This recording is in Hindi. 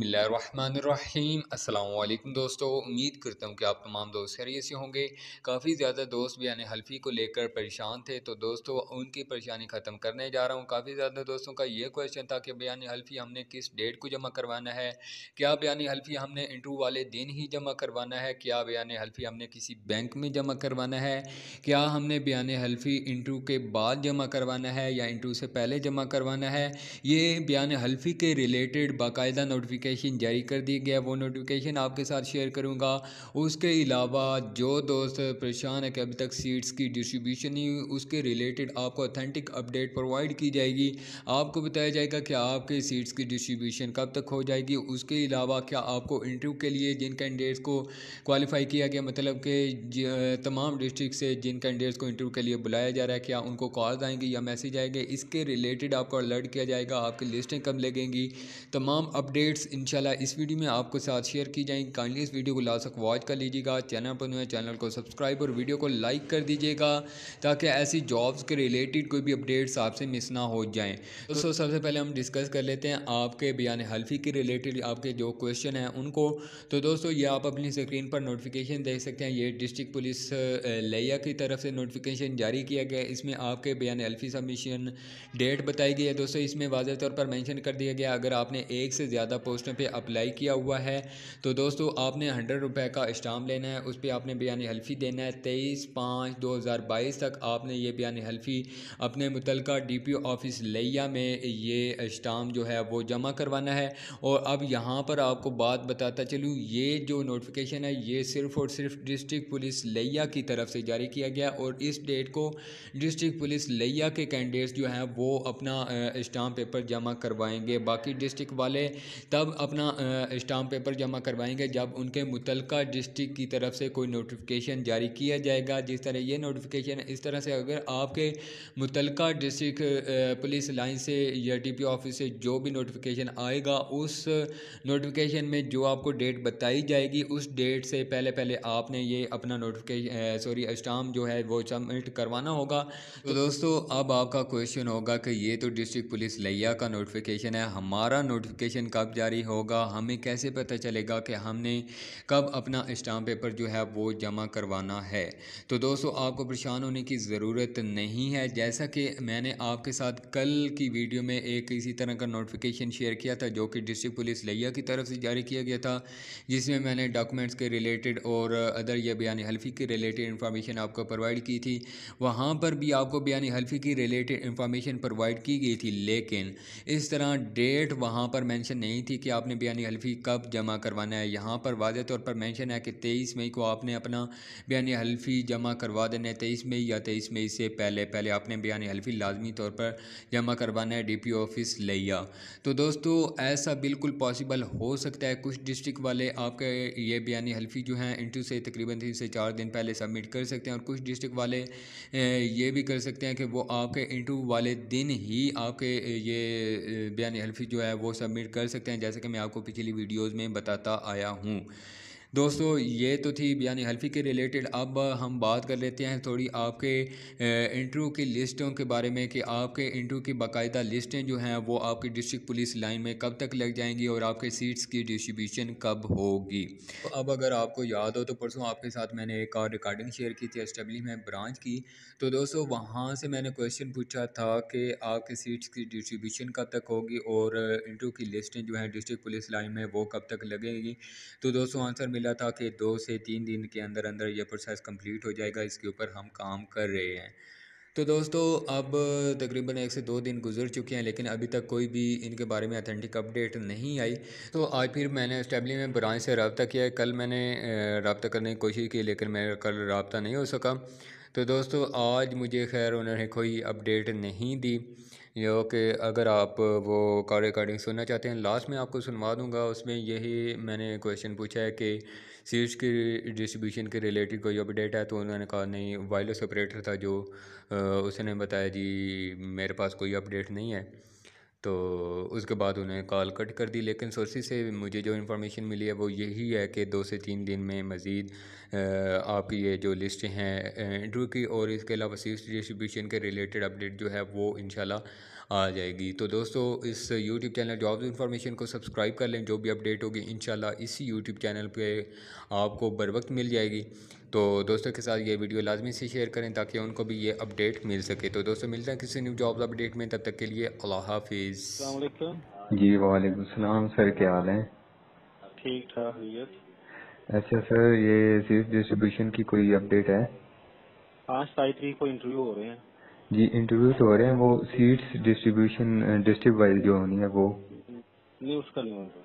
बसमीम अल्लाम दोस्तों उम्मीद करता हूँ कि आप तमाम दोस्त खैरियत से होंगे काफ़ी ज़्यादा दोस्त बयान हल्फी को लेकर परेशान थे तो दोस्तों उनकी परेशानी ख़त्म करने जा रहा हूँ काफ़ी ज़्यादा दोस्तों का ये क्वेश्चन था कि बयान हल्फी हमने किस डेट को जमा करवाना है क्या बयान हल्फी हमने इंटरव्यू वाले दिन ही जमा करवाना है क्या बयान हल्फी हमने किसी बैंक में जमा करवाना है क्या हमने बयान हल्फी इंटरव्यू के बाद जमा करवाना है या इंटरव्यू से पहले जमा करवाना है ये बयान हल्फी के रिलेटेड बाकायदा नोटिफिक नोटिफिकेशन जारी कर दी गया वो नोटिफिकेशन आपके साथ शेयर करूँगा उसके अलावा जो दोस्त परेशान है कि अभी तक सीट्स की डिस्ट्रीब्यूशन नहीं हुई उसके रिलेटेड आपको अथेंटिक अपडेट प्रोवाइड की जाएगी आपको बताया जाएगा कि आपके सीट्स की डिस्ट्रीब्यूशन कब तक हो जाएगी उसके अलावा क्या आपको इंटरव्यू के लिए जिन कैंडिडेट्स को क्वालिफाई किया गया मतलब कि तमाम डिस्ट्रिक्ट से जिन कैंडिडेट्स को इंटरव्यू के लिए बुलाया जा रहा है क्या उनको कॉल आएंगे या मैसेज आएंगे इसके रिलेटेड आपको अलर्ट किया जाएगा आपकी लिस्टें कब लगेंगी तमाम अपडेट्स इनशाला इस वीडियो में आपको साथ शेयर की जाएंगी काइंडली इस वीडियो को लास्ट तक वॉच कर लीजिएगा चैनल पर नए चैनल को सब्सक्राइब और वीडियो को लाइक कर दीजिएगा ताकि ऐसी जॉब्स के रिलेटेड कोई भी अपडेट्स आपसे मिस ना हो जाएँ दोस्तों सबसे पहले हम डिस्कस कर लेते हैं आपके बयान हल्फी के रिलेटेड आपके जो क्वेश्चन हैं उनको तो दोस्तों ये आप अपनी स्क्रीन पर नोटिफिकेशन देख सकते हैं ये डिस्ट्रिक्ट पुलिस लिया की तरफ से नोटिफिकेशन जारी किया गया इसमें आपके बयान हल्फी सबमिशन डेट बताई गई है दोस्तों इसमें वाजह तौर पर मैंशन कर दिया गया अगर आपने एक से ज़्यादा पोस्ट पोस्टों पे अप्लाई किया हुआ है तो दोस्तों आपने हंड्रेड रुपये का स्टाम लेना है उस पर आपने बयान हल्फी देना है तेईस पाँच दो हज़ार बाईस तक आपने ये बयान हल्फी अपने मुतल डी पी ऑफिस लिया में ये स्टाम जो है वो जमा करवाना है और अब यहाँ पर आपको बात बताता चलूँ ये जो नोटिफिकेशन है ये सिर्फ़ और सिर्फ डिस्ट्रिक्ट पुलिस लिया की तरफ से जारी किया गया और इस डेट को डिस्ट्रिक्ट पुलिस लिया के कैंडिडेट्स जो हैं वो अपना इस्टाम पेपर जमा करवाएंगे बाकी डिस्ट्रिक्ट वाले तब अपना स्टाम्प पेपर जमा करवाएंगे जब उनके मुतलका डिस्ट्रिक्ट की तरफ से कोई नोटिफिकेशन जारी किया जाएगा जिस तरह ये नोटिफिकेशन इस तरह से अगर आपके मुतलका डिस्ट्रिक्ट पुलिस लाइन से या डी पी ऑफिस से जो भी नोटिफिकेशन आएगा उस नोटिफिकेशन में जो आपको डेट बताई जाएगी उस डेट से पहले पहले आपने ये अपना नोटिफिकेशन सॉरी स्टाम्प जो है वो सबमिट करवाना होगा तो दोस्तों अब आपका क्वेश्चन होगा कि ये तो डिस्ट्रिक्ट पुलिस लिया का नोटिफिकेशन है हमारा नोटिफिकेशन कब जारी जारी होगा हमें कैसे पता चलेगा कि हमने कब अपना स्टाम्प पेपर जो है वो जमा करवाना है तो दोस्तों आपको परेशान होने की ज़रूरत नहीं है जैसा कि मैंने आपके साथ कल की वीडियो में एक इसी तरह का नोटिफिकेशन शेयर किया था जो कि डिस्ट्रिक्ट पुलिस लिया की तरफ से जारी किया गया था जिसमें मैंने डॉक्यूमेंट्स के रिलेटेड और अदर या बयान हल्फी के रिलेटेड इंफॉर्मेशन आपको प्रोवाइड की थी वहाँ पर भी आपको बयान हल्फी की रिलेटेड इंफॉर्मेशन प्रोवाइड की गई थी लेकिन इस तरह डेट वहाँ पर मैंशन नहीं थी कि आपने बयान हल्फी कब जमा करवाना है यहाँ पर वाज तौर पर मैंशन है कि तेईस मई को आपने अपना बयान हल्फी जमा करवा देना है तेईस मई या तेईस मई से पहले पहले आपने बयान हल्फी लाजमी तौर पर जमा करवाना है डी पी ऑफिस लिया तो दोस्तों ऐसा बिल्कुल पॉसिबल हो सकता है कुछ डिस्ट्रिक्ट वाले आपके ये बयान हल्फी जो है इंटू से तकरीबन तीन से चार दिन पहले सबमिट कर सकते हैं और कुछ डिस्ट्रिक्ट वाले ये भी कर सकते हैं कि वो आपके इंटू वाले दिन ही आपके ये बयान हल्फी जो है वो सबमिट कर सकते हैं जैसे जैसे कि मैं आपको पिछली वीडियोज़ में बताता आया हूँ दोस्तों ये तो थी बयानी हल्फी के रिलेटेड अब हम बात कर लेते हैं थोड़ी आपके इंटरव्यू की लिस्टों के बारे में कि आपके इंटरव्यू की बाकायदा लिस्टें जो हैं वो आपकी डिस्ट्रिक्ट पुलिस लाइन में कब तक लग जाएंगी और आपके सीट्स की डिस्ट्रीब्यूशन कब होगी तो अब अगर आपको याद हो तो परसों आपके साथ मैंने एक और रिकॉर्डिंग शेयर की थी एस में ब्रांच की तो दोस्तों वहाँ से मैंने क्वेश्चन पूछा था कि आपके सीट्स की डिस्ट्रीब्यूशन कब तक होगी और इंटरव्यू की लिस्टें जो हैं डिस्ट्रिक्ट पुलिस लाइन में वो कब तक लगेगी तो दोस्तों आंसर मिला था कि दो से तीन दिन के अंदर अंदर यह प्रोसेस कंप्लीट हो जाएगा इसके ऊपर हम काम कर रहे हैं तो दोस्तों अब तकरीबन एक से दो दिन गुजर चुके हैं लेकिन अभी तक कोई भी इनके बारे में अथेंटिक अपडेट नहीं आई तो आज फिर मैंने स्टेबली में ब्रांच से रबता किया कल मैंने रबता करने की कोशिश की लेकिन मेरा कल रबता नहीं हो सका तो दोस्तों आज मुझे खैर उन्होंने कोई अपडेट नहीं दी यो कि अगर आप वो कार रिकॉर्डिंग सुनना चाहते हैं लास्ट में आपको सुनवा दूँगा उसमें यही मैंने क्वेश्चन पूछा है कि सीज़ की डिस्ट्रीब्यूशन के रिलेटेड कोई अपडेट है तो उन्होंने कहा नहीं वायरलेस ऑपरेटर था जो उसने बताया जी मेरे पास कोई अपडेट नहीं है तो उसके बाद उन्हें कॉल कट कर दी लेकिन सोर्सेज से मुझे जो इन्फॉर्मेशन मिली है वो यही है कि दो से तीन दिन में मज़ीद आपकी ये जो लिस्ट हैं इंटरव्यू की और इसके अलावा सीट डिस्ट्रीब्यूशन के रिलेटेड अपडेट जो है वो इनशाला आ जाएगी तो दोस्तों इस यूट्यूब चैनल जॉब इन्फॉर्मेशन को सब्सक्राइब कर लें जो भी अपडेट होगी इन इसी यूट्यूब चैनल पर आपको बर वक्त मिल जाएगी तो दोस्तों के साथ ये वीडियो लाजमी से शेयर करें ताकि उनको भी ये अपडेट मिल सके तो दोस्तों मिलते हैं किसी न्यू जॉब अपडेट में तब तक के लिए अल्लाह हाफिज़ जी वालेकाम सलाम सर क्या हाल है ठीक ठाक अच्छा सर ये सिर्फ डिस्ट्रीब्यूशन की कोई अपडेट है आज साई को इंटरव्यू हो रहे हैं जी इंट्रोड्यूस हो रहे हैं वो सीट्स डिस्ट्रीब्यूशन डिस्ट्रिक्ट वाइज जो होनी है वो नहीं उसका नहीं